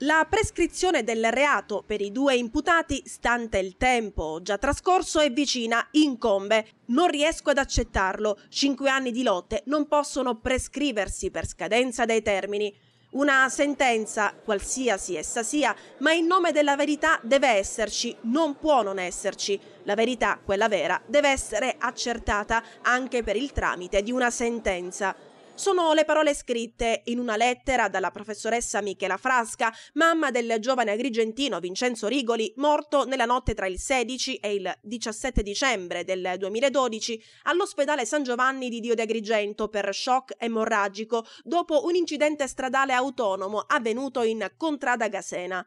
La prescrizione del reato per i due imputati, stante il tempo già trascorso, è vicina, incombe. Non riesco ad accettarlo. Cinque anni di lotte non possono prescriversi per scadenza dei termini. Una sentenza, qualsiasi essa sia, ma in nome della verità deve esserci, non può non esserci. La verità, quella vera, deve essere accertata anche per il tramite di una sentenza. Sono le parole scritte in una lettera dalla professoressa Michela Frasca, mamma del giovane agrigentino Vincenzo Rigoli, morto nella notte tra il 16 e il 17 dicembre del 2012 all'ospedale San Giovanni di Dio di Agrigento per shock emorragico dopo un incidente stradale autonomo avvenuto in Contrada Gasena.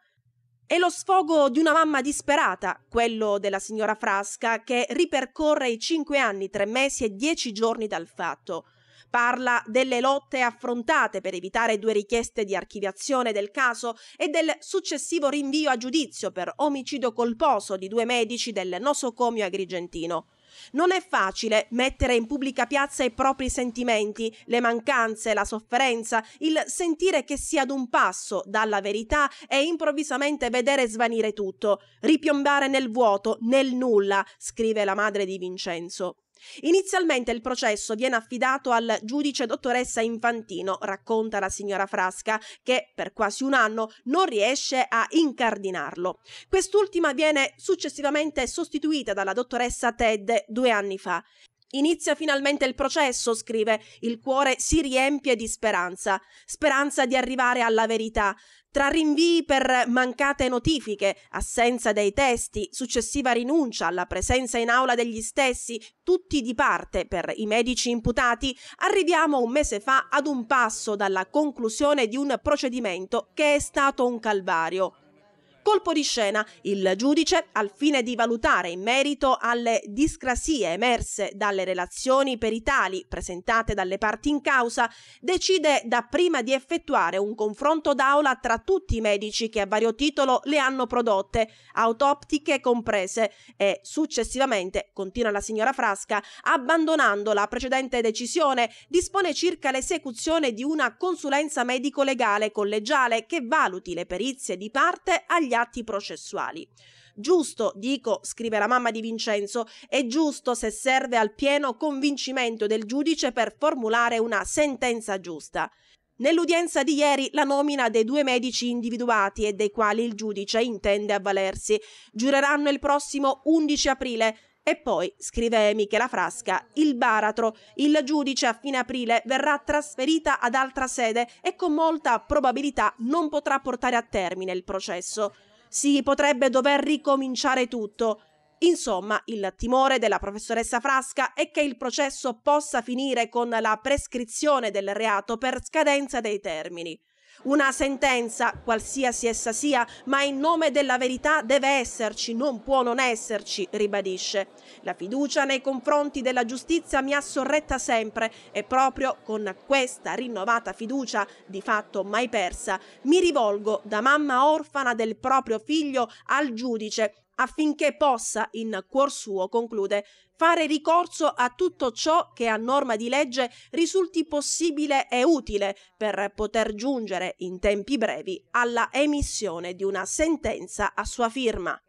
È lo sfogo di una mamma disperata, quello della signora Frasca, che ripercorre i cinque anni, tre mesi e dieci giorni dal fatto. Parla delle lotte affrontate per evitare due richieste di archiviazione del caso e del successivo rinvio a giudizio per omicidio colposo di due medici del nosocomio agrigentino. Non è facile mettere in pubblica piazza i propri sentimenti, le mancanze, la sofferenza, il sentire che si è ad un passo dalla verità e improvvisamente vedere svanire tutto, ripiombare nel vuoto, nel nulla, scrive la madre di Vincenzo. Inizialmente il processo viene affidato al giudice dottoressa Infantino, racconta la signora Frasca, che per quasi un anno non riesce a incardinarlo. Quest'ultima viene successivamente sostituita dalla dottoressa Ted due anni fa. Inizia finalmente il processo, scrive, il cuore si riempie di speranza, speranza di arrivare alla verità, tra rinvii per mancate notifiche, assenza dei testi, successiva rinuncia alla presenza in aula degli stessi, tutti di parte per i medici imputati, arriviamo un mese fa ad un passo dalla conclusione di un procedimento che è stato un calvario colpo di scena il giudice, al fine di valutare in merito alle discrasie emerse dalle relazioni peritali presentate dalle parti in causa, decide dapprima di effettuare un confronto d'aula tra tutti i medici che a vario titolo le hanno prodotte, autoptiche comprese, e successivamente, continua la signora Frasca, abbandonando la precedente decisione, dispone circa l'esecuzione di una consulenza medico-legale collegiale che valuti le perizie di parte agli atti processuali. Giusto, dico, scrive la mamma di Vincenzo, è giusto se serve al pieno convincimento del giudice per formulare una sentenza giusta. Nell'udienza di ieri la nomina dei due medici individuati e dei quali il giudice intende avvalersi. Giureranno il prossimo 11 aprile. E poi, scrive Michela Frasca, il baratro. Il giudice a fine aprile verrà trasferita ad altra sede e con molta probabilità non potrà portare a termine il processo si potrebbe dover ricominciare tutto. Insomma, il timore della professoressa Frasca è che il processo possa finire con la prescrizione del reato per scadenza dei termini. Una sentenza, qualsiasi essa sia, ma in nome della verità deve esserci, non può non esserci, ribadisce. La fiducia nei confronti della giustizia mi ha sorretta sempre e proprio con questa rinnovata fiducia, di fatto mai persa, mi rivolgo da mamma orfana del proprio figlio al giudice affinché possa, in cuor suo, conclude, fare ricorso a tutto ciò che a norma di legge risulti possibile e utile per poter giungere in tempi brevi alla emissione di una sentenza a sua firma.